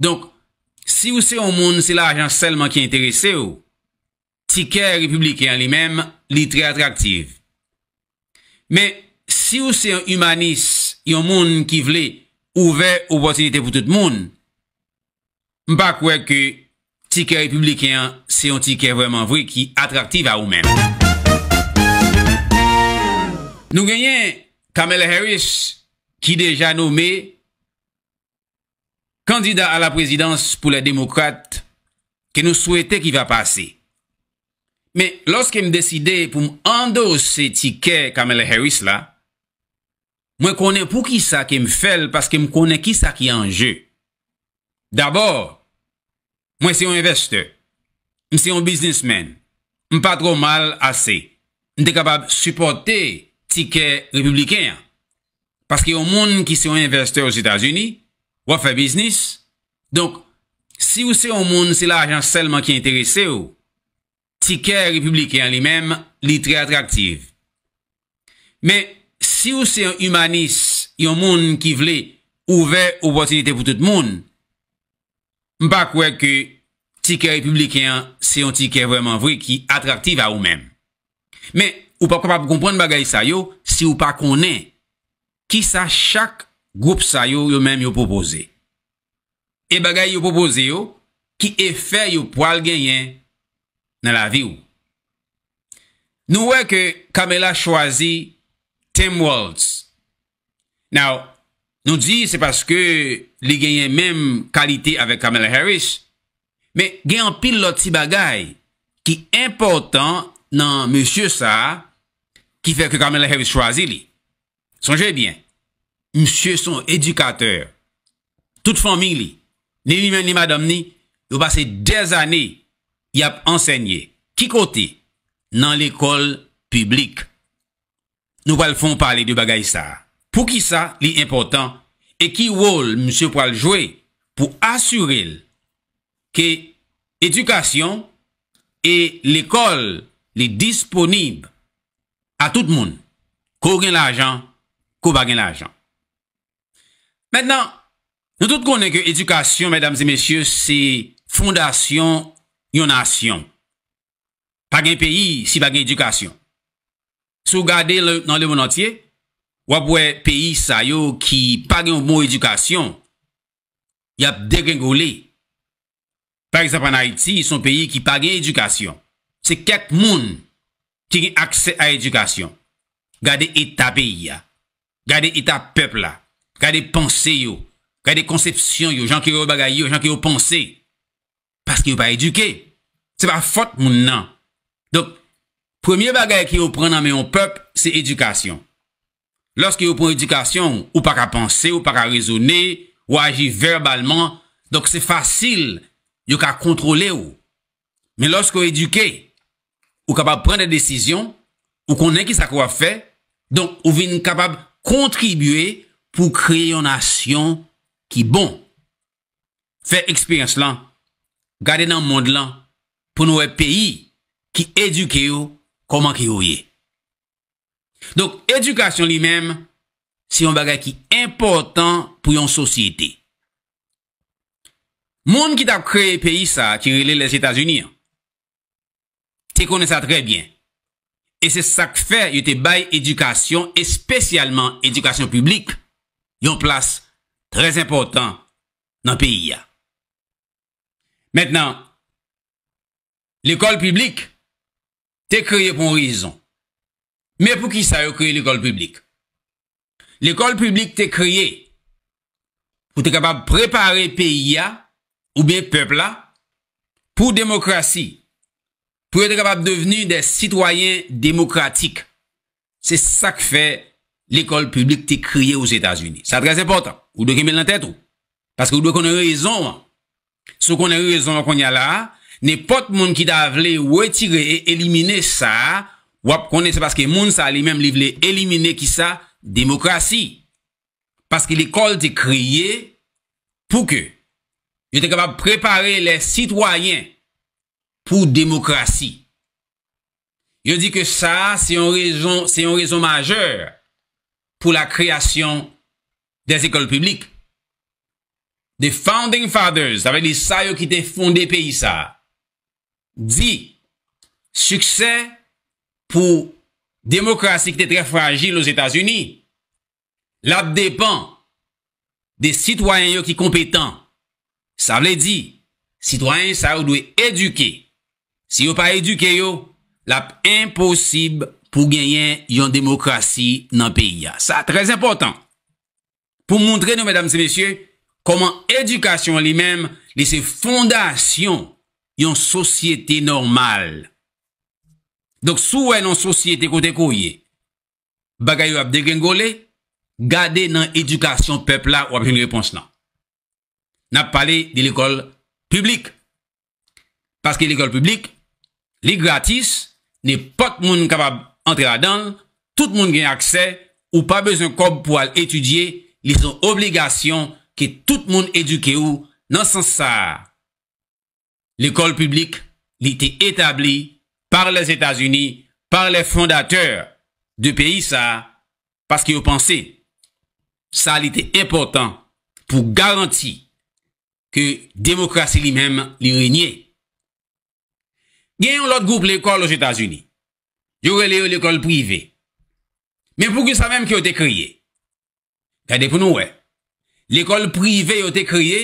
Donk, si ou se yon moun se la ajan selman ki interese ou, tiket republikan li menm li tre atraktiv. Men, si ou se yon humanis yon moun ki vle ouve ou potinite pou tout moun, m pa kwek ke tiket republikan se yon tiket vreman vwe ki atraktiv a ou menm. Nou genyen Kamel Harris ki deja nomé kandida a la prezidans pou la demokrate ke nou souwete ki va pasi. Me, loske m deside pou m endos se tike Kamel Harris la, mwen kone pou ki sa ke m fel paske m kone ki sa ki anje. Dabor, mwen se yon investe, m se yon businessmen, m pa tro mal ase. M de kapab suporte tike republiken. Paske yon moun ki se yon investe ou Zeta Zuni, Wap fè biznis. Donk, si ou se yon moun se la ajan selman ki interese ou, tikè republikan li mèm, li trè atraktiv. Mè, si ou se yon humanis, yon moun ki vle, ouve ou potilite pou tout moun, mpa kwek ke tikè republikan se yon tikè vèman vwe ki atraktiv a ou mèm. Mè, ou pa kwa pa pou kompon bagay sa yo, si ou pa konen ki sa chak goup sa yo yo mèm yo popoze. E bagay yo popoze yo ki e fe yo poal genyen nan la vi ou. Nou we ke Kamela chwazi Tim Walz. Nou, nou di se paske li genyen menm kalite avè Kamela Harris. Me genyen pil loti bagay ki important nan Monsie Sa ki fe ke Kamela Harris chwazi li. Sonje bien, Monsie son edukateur. Touti familie. Ni mi men ni madam ni, nou pase dez ane, yap ensegne, ki kote, nan l'ekol publik. Nou wale fon pale di bagay sa. Pou ki sa, li important, e ki wol msè wale jwe, pou asuril, ke edukasyon, e l'ekol, li disponib, a tout moun, kou gen l'ajan, kou bagen l'ajan. Mènen, Nou tout konen ke edukasyon, mèdames et mèsyons, se fondasyon yon asyon. Pag en peyi, si pag en edukasyon. Se ou gade nan le moun antye, wapwe peyi sa yo ki pag en moun edukasyon, yap dekengou li. Par exemple, an Haiti, son peyi ki pag en edukasyon. Se kek moun ki gen akse a edukasyon. Gade eta peyi ya. Gade eta pepla. Gade pansey yo. Gade konsepsyon yo, jan ki yo bagay yo, jan ki yo panse. Paske yo pa eduke. Se pa fote moun nan. Don, premye bagay ki yo pran nan mè yon pep, se edukasyon. Lorske yo pran edukasyon, yo pa ka panse, yo pa ka rezone, yo aji verbalman. Don, se fasil, yo ka kontrole yo. Men loske yo eduke, yo kapab pran de desisyon, yo konen ki sa kwa fe. Don, yo vin kapab kontribue pou kreye yon asyon moun. Ki bon, fè eksperyans lan, gade nan moun lan, pou nou wè peyi, ki eduke yo, koman ki yo ye. Donk, edukasyon li menm, si yon bagay ki important pou yon sosyete. Moun ki ta kreye peyi sa, ki rele les Etats-Unis, ti kone sa tre bien. E se sak fè, yo te bay edukasyon, espesyalman edukasyon publik, yon plas, Très important nan P.I.A. Mètnen, l'école publique te kreye pon rizon. Mè pou ki sa yo kreye l'école publique? L'école publique te kreye pou te kapab prepare P.I.A. ou bè pepla pou demokrasi. Pou etre kapab deveni de sitoyen demokratik. Se sa k fey. l'ekol publik te kriye ou s'Etats-Unis. Sa trez importan. Ou dwe kemel nan tèt ou? Paske ou dwe konen rezon. Sou konen rezon konen la, ne pot moun ki da vle wetire e elimine sa, wap konen se paske moun sa, li mèm li vle elimine ki sa, demokrasi. Paske l'ekol te kriye pou ke yo te kapab prepare le sitwayen pou demokrasi. Yo di ke sa, se yon rezon majeur. pou la kreasyon des ekol publik. De founding fathers, saveli sa yo ki te fonde peyi sa, di, suksè pou demokrasi ki te tre fragil os Etats-Unis, la depan de sitwayen yo ki kompetan. Saveli di, sitwayen sa yo dwe eduke. Si yo pa eduke yo, la imposib pou pou genyen yon demokrasi nan peyi ya. Sa, trez important. Pou mountre nou, mèdames et mèsyè, koman edukasyon li mèm li se fondasyon yon sosyete normal. Dok sou wè yon sosyete kote kouye, bagay yo ap dekengole, gade nan edukasyon pepla wap yon repons nan. Nap pale di l'ekol publik. Paske l'ekol publik, li gratis, ni pot moun kapab Antre la dan, tout moun gen akse ou pa bezon kob pou al etudye, li son obligasyon ke tout moun eduke ou nan san sa. L'ekol publik li te etabli par les Etats-Unis, par les fondateurs de peyi sa, paske yo pense, sa li te important pou garanti ke demokrasi li menm li rinye. Genyon lot goup l'ekol os Etats-Unis. Yo rele yo l'ekol privé. Men pou ki savem ki yo te kriye. Kade pou nou we. L'ekol privé yo te kriye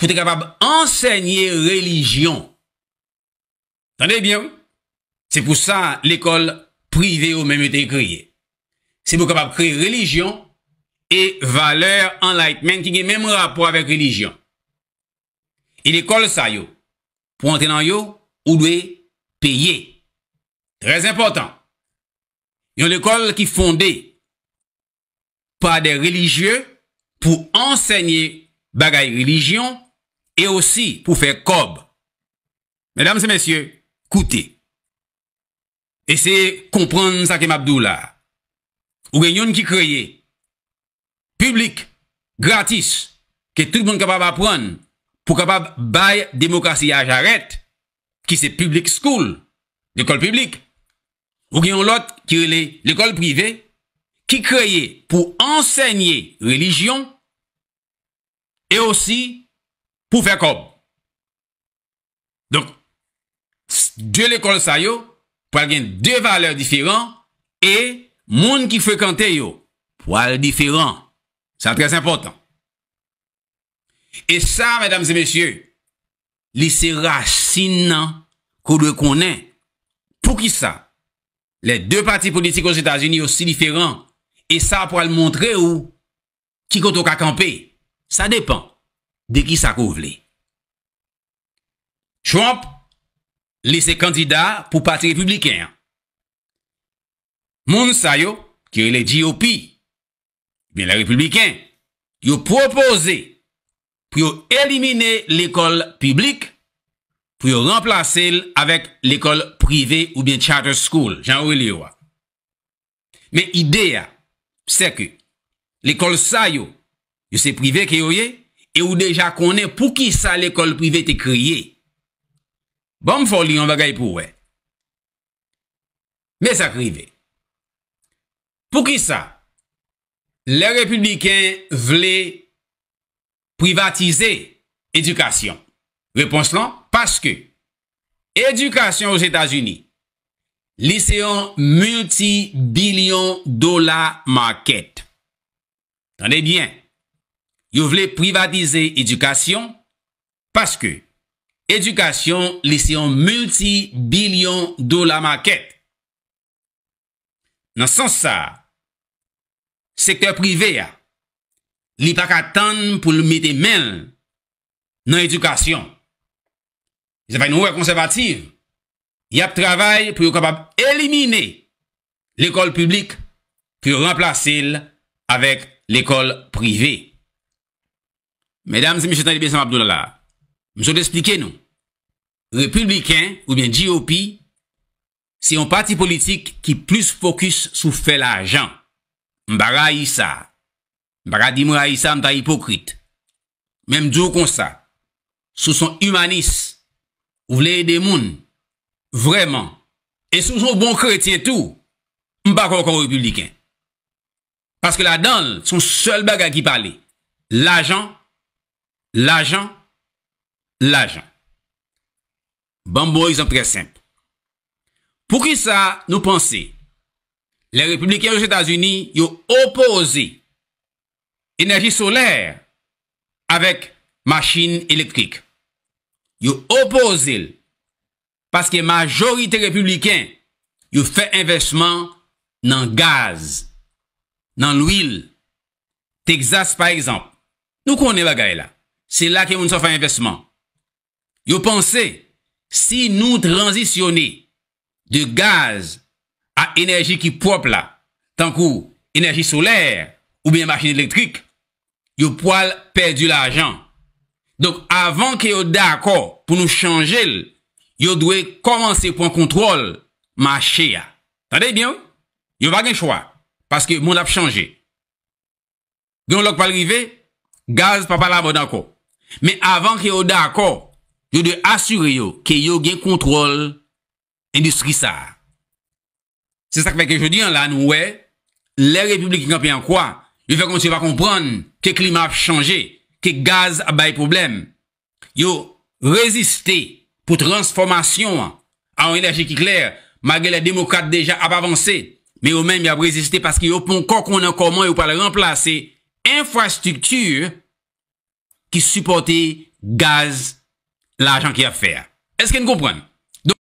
pou te kapab ensegne religion. Tande bien. Se pou sa l'ekol privé yo menm yo te kriye. Se pou kapab kriye religion e valeur enlightenment ki gen menm rapor avek religion. E l'ekol sa yo pou ente nan yo ou dwe peye. Très important. une école qui fondée par des religieux pour enseigner bagay religion et aussi pour faire cob. Mesdames et messieurs, écoutez. Essayez c'est comprendre ça que m'abdou là. Ou yon qui créé public, gratis, que tout le monde capable d'apprendre pour capable la démocratie à Jaret, qui c'est public school, l'école publique ou gen l'autre qui est l'école privée, qui créé pour enseigner religion, et aussi pour faire comme. Donc, deux écoles ça yo, pour avoir deux valeurs différentes, et monde qui fréquenté yo, pour aller différent. C'est très important. Et ça, mesdames et messieurs, les racine qu'on doit connaître. Pour qui ça? Le dè pati politik ou s'Etats-Unis ou si diferant. E sa pou al montre ou ki koto ka kampe. Sa depan de ki sa kouvle. Trump lese kandida pou pati republikan. Moun sayo ki ou le GOP, ben la republikan, yo propose pou yo elimine l'ekol publik pou yo remplase l avèk l'ekol privé ou bie charter school, jan ou li yo wè. Me ide ya, se ke, l'ekol sa yo, yo se privé ki yo ye, e ou deja konè pou ki sa l'ekol privé te kriye. Bon m foli, an bagay pou wè. Me sa kriye. Pou ki sa, le republiken vle privatize edukasyon. Repons lan, Pase ke, edukasyon ou Zeta Zuni, liseyon multi-bilyon dola market. Tande bien, yo vle privatize edukasyon, Pase ke, edukasyon liseyon multi-bilyon dola market. Nan sans sa, sektèr prive ya, li pa ka tan pou lumite men nan edukasyon. y ap travay pou yo kapab elimine l'ekol publik pou yo remplase l avek l'ekol prive. Medam, se mse tan li besan mabdou lala, mse ou de esplike nou, republiken ou bien G.O.P. se yon pati politik ki plus fokus sou fè la jan. Mba ra yisa, mba ra di mwa ra yisa mta hipokrite. Mem djou kon sa, sou son humanis Ou vleye de moun, vreman, e sou sou bon kretien tou, m pa kon kon republikan. Paske la donl, sou sol baga ki pale. L'ajan, l'ajan, l'ajan. Bon, Banbo, yon prez simple. Pou ki sa nou pense, le republikan yo jeta zuni, yo opoze enerji soler avek machin elektrik. yo opozil, paske majorite republiken, yo fè investman nan gaz, nan l'ouil. Texas, par exemple, nou konen bagay la, se la ke moun so fè investman. Yo pense, si nou transisyonè de gaz a enerji ki pop la, tan kou enerji solèr ou bien machin elektrik, yo poal pèdou l'ajan. Donk avan ke yo de akor pou nou chanjel, yo dwe komanse pou an kontrol ma che ya. Tade bien, yo va gen chwa, paske moun ap chanjel. Gyon lok pa lrive, gaz pa pala vodanko. Men avan ke yo de akor, yo dwe asyri yo ke yo gen kontrol industri sa. Se sakpe ke jodi an lan wè, le republik yon pi an kwa, yo fè kon si yo pa kompran ke klim ap chanjel. que gaz a de problème. Yo résister pour transformation en hein. énergie ah, qui claire, malgré les démocrates déjà a avancé, mais au même y a résisté parce qu'ils ont encore qu'on a comment ils pas remplacer infrastructure qui supportait gaz l'argent qui a fait. Est-ce que vous comprenez?